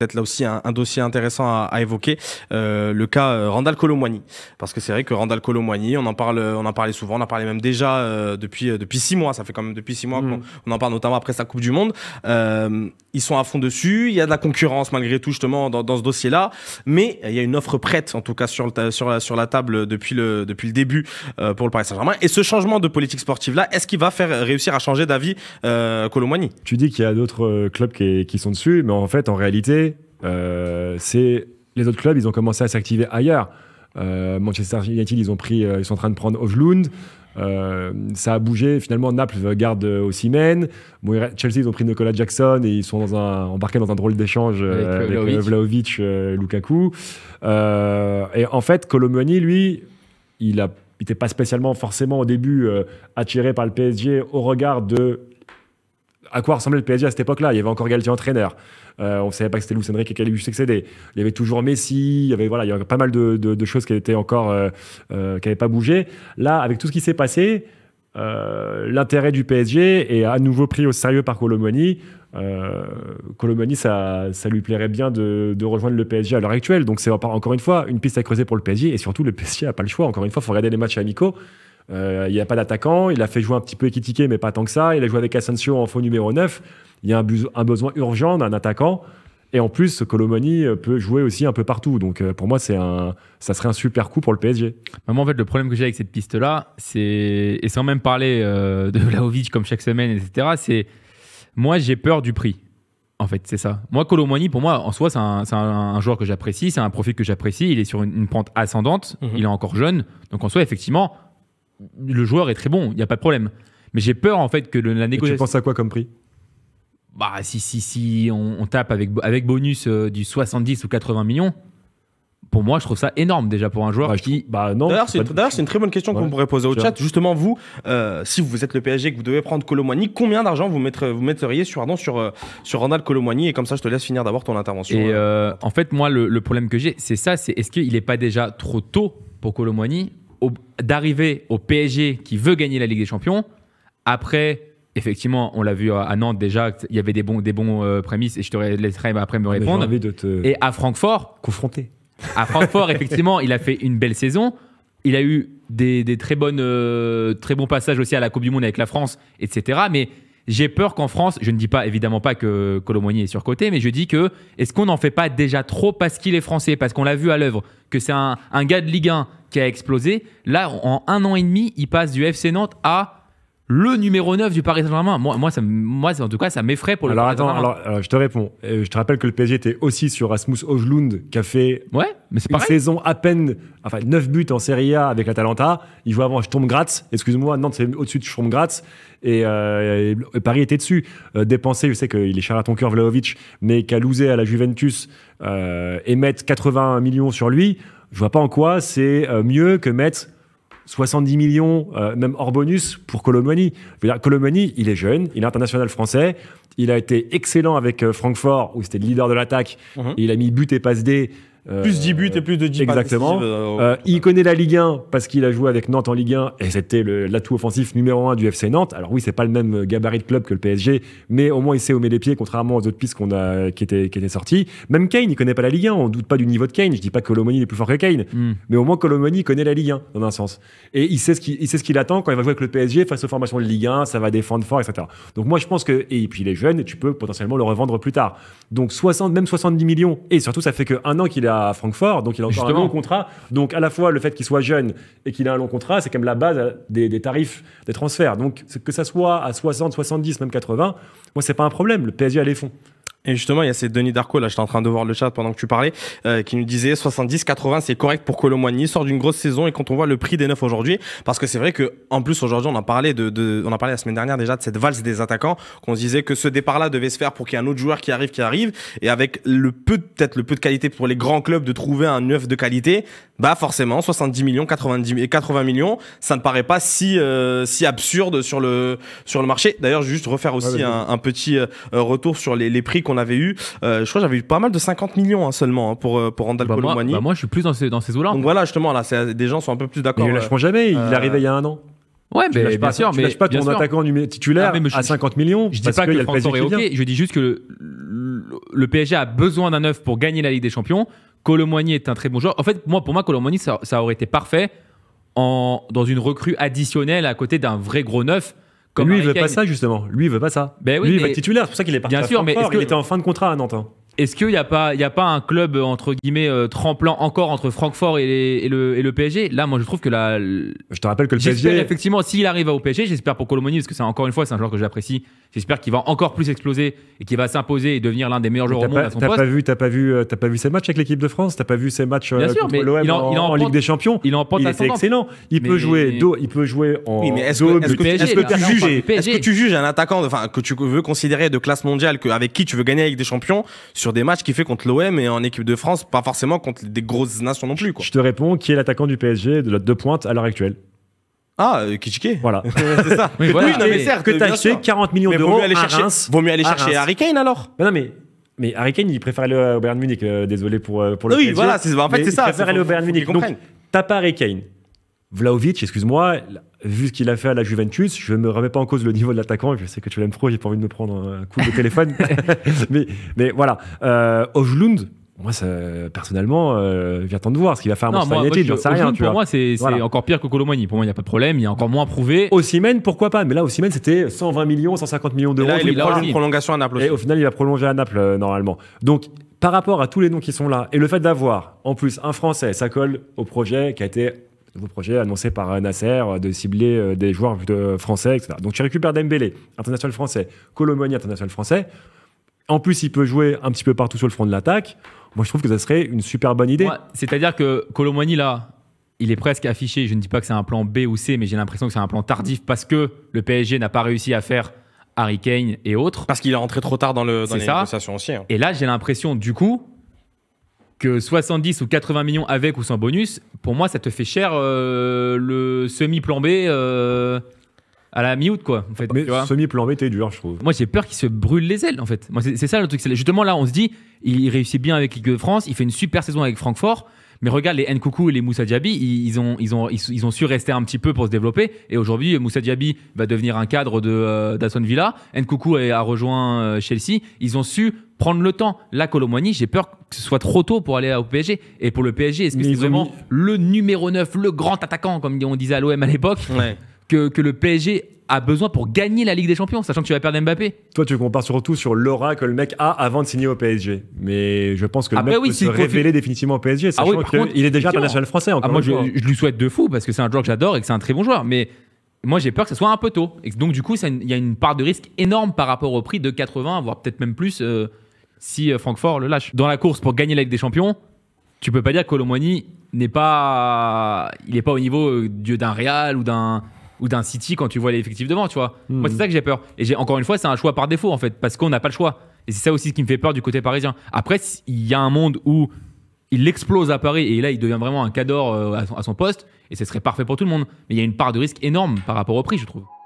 peut-être là aussi un, dossier intéressant à, évoquer, euh, le cas Randal euh, Randall Parce que c'est vrai que Randall Colomwani, on en parle, euh, on en parlait souvent, on en parlait même déjà depuis depuis six mois. Ça fait quand même depuis six mois mm. qu'on en parle, notamment après sa Coupe du Monde. ils sont à fond dessus. Il y a de la concurrence malgré tout justement dans, ce dossier-là, mais il y a une offre prête en tout cas sur sur la table depuis le depuis le début pour le Paris Saint-Germain. Et ce changement de politique sportive là, est-ce qu'il va faire réussir à changer d'avis euh, Tu dis qu'il y a d'autres clubs qui sont dessus, mais en fait en réalité euh, c'est les autres clubs, ils ont commencé à s'activer ailleurs. Euh, Manchester United, ils ont pris, euh, ils sont en train de prendre Hovlund. ça a bougé. Finalement, Naples garde Osimhen. Chelsea, ils ont pris Nicolas Jackson et ils sont dans un, embarqués dans un drôle d'échange avec, Vlaovic, euh, Lukaku. et en fait, Colomoni lui, il n'était pas spécialement forcément au début attiré par le PSG au regard de à quoi ressemblait le PSG à cette époque-là Il y avait encore Galtier entraîneur. Euh, on ne savait pas que c'était Luis qui allait lui succéder. Il y avait toujours Messi. Il y avait voilà, il y avait pas mal de, choses qui étaient encore euh, euh, qui n'avaient pas bougé. Là, avec tout ce qui s'est passé, l'intérêt du PSG est à nouveau pris au sérieux par Colomoni. Colomoni, ça, lui plairait bien de, de rejoindre le PSG à l'heure actuelle. Donc c'est encore une fois une piste à creuser pour le PSG et surtout le PSG n'a pas le choix. Encore une fois, il faut regarder les matchs amicaux. Euh, il n'y a pas d'attaquant. Il a fait jouer un petit peu équitiqué, mais pas tant que ça. Il a joué avec Asensio en faux numéro 9. Il y a un, besoin urgent d'un attaquant. Et en plus, Colomoni euh, peut jouer aussi un peu partout. Donc euh, pour moi, c'est un, ça serait un super coup pour le PSG. Bah, moi, en fait, le problème que j'ai avec cette piste-là, c'est, et sans même parler de Vlaovic comme chaque semaine, etc., c'est moi, j'ai peur du prix. En fait, c'est ça. Moi, Colomoni, pour moi, en soi, c'est un, joueur que j'apprécie, c'est un profil que j'apprécie. Il est sur une, pente ascendante, mhm. il est encore jeune. Donc en soi, effectivement, le joueur est très bon, il n'y a pas de problème. Mais j'ai peur en fait que le, la négociation. Et tu penses à quoi comme prix Bah, si, si, si on, tape avec, avec bonus euh, du 70 ou 80 millions, pour moi, je trouve ça énorme déjà pour un joueur bah, qui. Bah, non. D'ailleurs, c'est une très bonne question qu'on pourrait poser au chat. Justement, vous, euh, si vous êtes le PSG et que vous devez prendre Colomwani, combien d'argent vous, mettrez, vous metteriez euh, sur, Ronald sur, sur Et comme ça, je te laisse finir d'abord ton intervention. Et en fait, moi, le, problème que j'ai, c'est ça c'est est-ce qu'il n'est pas déjà trop tôt pour Colomwani d'arriver au PSG qui veut gagner la Ligue des Champions. Après, effectivement, on l'a vu à Nantes déjà, il y avait des bons, des bons euh, prémices et je te laisserai après me répondre. et à Francfort. Confronté. À Francfort, effectivement, il a fait une belle saison. Il a eu des, des très, bonnes, euh, très bons passages aussi à la Coupe du Monde avec la France, etc. Mais j'ai peur qu'en France, je ne dis pas évidemment pas que Colomboigny est surcoté, mais je dis que est-ce qu'on n'en fait pas déjà trop parce qu'il est français, parce qu'on l'a vu à l'œuvre, que c'est un, un, gars de Ligue 1 qui a explosé. Là, en un an et demi, il passe du FC Nantes à le numéro 9 du Paris Saint-Germain. Moi, moi, ça, moi, en tout cas, ça m'effraie pour le alors, Paris Saint-Germain. Alors, alors, euh, je te réponds. Euh, je te rappelle que le PSG était aussi sur Rasmus Hojlund, qui a fait ouais, mais une saison à peine, enfin, 9 buts en Serie A avec l'Atalanta. Il joue avant je tombe Graz. Excuse-moi, Nantes, c'est au-dessus de tombe Graz. Et, euh, et, Paris était dessus. Dépensé, dépenser, je sais qu'il est cher à ton cœur, Vlaovic, mais qu'à à la Juventus euh, et mettre 80 millions sur lui, je vois pas en quoi c'est mieux que mettre 70 millions, euh, même hors bonus, pour Colomani. Colomani, il est jeune, il est international français, il a été excellent avec euh, Francfort, où c'était le leader de l'attaque, mhm. il a mis but et passe D. Euh, plus 10 buts et plus de 10 Exactement. Euh, euh, il connaît la Ligue 1 parce qu'il a joué avec Nantes en Ligue 1 et c'était l'atout offensif numéro 1 du FC Nantes. Alors oui, c'est pas le même gabarit de club que le PSG, mais au moins il sait où met les pieds, contrairement aux autres pistes qu'on a, qui, étaient, qui sorties. Même Kane, il connaît pas la Ligue 1. On doute pas du niveau de Kane. Je dis pas que Colomoni est plus fort que Kane, hmm. mais au moins Colomoni connaît la Ligue 1 dans un sens. Et il sait ce qu'il attend quand il va jouer avec le PSG face aux formations de Ligue 1. Ça va défendre fort, etc. Donc moi, je pense que. Et puis il est jeune tu peux potentiellement le revendre plus tard. Donc 60, même 70 millions. Et surtout, ça fait que un an qu'il est à Francfort, donc il a encore un long contrat. Donc à la fois le fait qu'il soit jeune et qu'il a un long contrat, c'est quand même la base euh, des, des tarifs des transferts. Donc que ça soit à 60, 70, même 80, moi c'est pas un problème. Le PSG a les fonds. Et justement, il y a ces Denis Darko, là, j'étais en train de voir le chat pendant que tu parlais, euh, qui nous disait 70, 80, c'est correct pour Colomboigny, sort d'une grosse saison et quand on voit le prix des neufs aujourd'hui, parce que c'est vrai que, en plus, aujourd'hui, on en parlé de, de, on en parlait la semaine dernière déjà de cette valse des attaquants, qu'on se disait que ce départ-là devait se faire pour qu'il y ait un autre joueur qui arrive, qui arrive, et avec le peu, peut-être le peu de qualité pour les grands clubs de trouver un neuf de qualité, bah, forcément, 70 millions, 90 et 80 millions, ça ne paraît pas si, euh, si absurde sur le, sur le marché. D'ailleurs, juste refaire aussi un, un, petit euh, retour sur les, les prix qu'on avait eu. Euh, je crois j'avais eu pas mal de 50 millions hein, seulement hein, pour, euh, pour Randall bah, bah Moi, je suis plus dans ces, dans ces eaux-là. Donc voilà, justement, là, des gens sont un peu plus d'accord. Mais ils euh, jamais, il est arrivé il y a un an. Ouais, tu mais lâches suis pas, sûr, je mais pas ton attaquant titulaire ah, à 50 millions. Je dis pas que, le Je dis juste que le, PSG a besoin d'un neuf pour gagner la Ligue des Champions. Colomboigny est un très bon joueur. En fait, moi, pour moi, Colomboigny, ça, ça, aurait été parfait en, dans une recrue additionnelle à côté d'un vrai gros neuf lui, il veut pas ça, justement. Lui, il veut pas ça. Ben lui, il va être titulaire. C'est pour ça qu'il est parti. Bien sûr, mais Il était en fin de contrat à Nantes. Hein. Est-ce qu'il n'y a, pas, a pas un club, euh, entre guillemets, euh, tremplant encore entre Francfort et, le, PSG Là, moi, je trouve que la. Je te rappelle que le PSG. effectivement, s'il arrive au PSG, j'espère pour Colomoni, parce que c'est encore une fois, c'est un joueur que j'apprécie. J'espère qu'il va encore plus exploser et qu'il va s'imposer et devenir l'un des meilleurs joueurs au monde à son Pas vu, t'as pas vu, euh, pas vu ses matchs avec l'équipe de France, t'as pas vu ses matchs contre l'OM en, Ligue des Champions. Il est excellent. Il peut jouer, il peut jouer en. Oui, mais est-ce que, est que, est que, est que tu juges un attaquant, enfin que tu veux considérer de classe mondiale, avec qui tu veux gagner avec des champions sur des matchs qu'il fait contre l'OM et en équipe de France, pas forcément contre des grosses nations non plus. Je te réponds qui est l'attaquant du PSG de la deux pointe à l'heure actuelle. Ah, euh, Kitschke Voilà. c'est ça. Oui, que Non, mais que t'as acheté 40 millions d'euros à Reims. Vaut mieux aller chercher Harry Kane alors Non mais mais Harry Kane, il préfère aller au Bayern Munich, euh, désolé pour, euh, pour le Oui, PSG. voilà, en fait, c'est ça. Il préfère aller au Bayern Munich. Donc, t'as pas Harry Kane, Vlaovic, excuse-moi, vu ce qu'il a fait à la Juventus, je ne me remets pas en cause le niveau de l'attaquant, je sais que tu l'aimes trop, j'ai pas envie de me prendre un coup de téléphone. mais, voilà. Euh, moi, personnellement, euh, j'attends de voir ce qu'il va faire à Manchester United, j'en sais rien. pour moi, c'est encore pire que Colomani. Pour moi, il n'y a pas de problème, il y a encore moins prouvé. Au Osimhen, pourquoi pas Mais là, Osimhen, c'était 120 millions, 150 millions d'euros. Il, prolongation à Naples Et au final, il va prolonger à Naples, euh, normalement. Donc, par rapport à tous les noms qui sont là, et le fait d'avoir, en plus, un Français, ça colle au projet qui a été nouveau projet annoncé par Nasser de cibler euh, des joueurs français, etc. Donc tu récupères Dembélé, international français, Colomoni, international français. En plus, il peut jouer un petit peu partout sur le front de l'attaque. Moi, je trouve que ça serait une super bonne idée. C'est-à-dire que Colomoni, là, il est presque affiché. Je ne dis pas que c'est un plan B ou C, mais j'ai l'impression que c'est un plan tardif parce que le PSG n'a pas réussi à faire Harry Kane et autres. Parce qu'il est rentré trop tard dans, le, les ça. négociations aussi. Hein. Et là, j'ai l'impression, du coup, que 70 ou 80 millions avec ou sans bonus, pour moi, ça te fait cher euh, le semi-plan B euh, à la mi-août, quoi. En fait, semi-plan B, t'es dur, je trouve. Moi, j'ai peur qu'il se brûle les ailes, en fait. c'est ça le truc. Justement, là, on se dit, il réussit bien avec Ligue de France, il fait une super saison avec Francfort. Mais regarde, les Nkoukou et les Moussa Diaby, ils ont, ils, su rester un petit peu pour se développer. Et aujourd'hui, Moussa Diaby va devenir un cadre de euh, Villa. Nkoukou a rejoint Chelsea. Ils ont su prendre le temps. Là, Colomboigny, j'ai peur que ce soit trop tôt pour aller au PSG. Et pour le PSG, est-ce que c'est vraiment le numéro 9, le grand attaquant, comme on disait à l'OM à l'époque, que, le PSG a besoin pour gagner la Ligue des Champions, sachant que tu vas perdre Mbappé Toi, tu compares surtout sur l'aura que le mec a avant de signer au PSG. Mais je pense que le mec peut se révéler définitivement au PSG, ah sachant qu'il est déjà international français. Ah, moi, je, lui souhaite de fou, parce que c'est un joueur que j'adore et que c'est un très bon joueur. Mais moi, j'ai peur que ce soit un peu tôt. Et donc, du coup, il y a une part de risque énorme par rapport au prix de 80, voire peut-être même plus. Euh, si euh, Francfort le lâche. Dans la course pour gagner la Ligue des Champions, tu peux pas dire que Colomboigny n'est pas, il est pas au niveau euh, d'un Real ou d'un ou d'un City quand tu vois l'effectif devant, tu vois. Moi, c'est hmm. ça que j'ai peur. Et j'ai encore une fois, c'est un choix par défaut en fait, parce qu'on n'a pas le choix. Et c'est ça aussi ce qui me fait peur du côté parisien. Après, il y a un monde où il explose à Paris et là, il devient vraiment un cador euh, à son poste et ce serait parfait pour tout le monde. Mais il y a une part de risque énorme par rapport au prix, je trouve.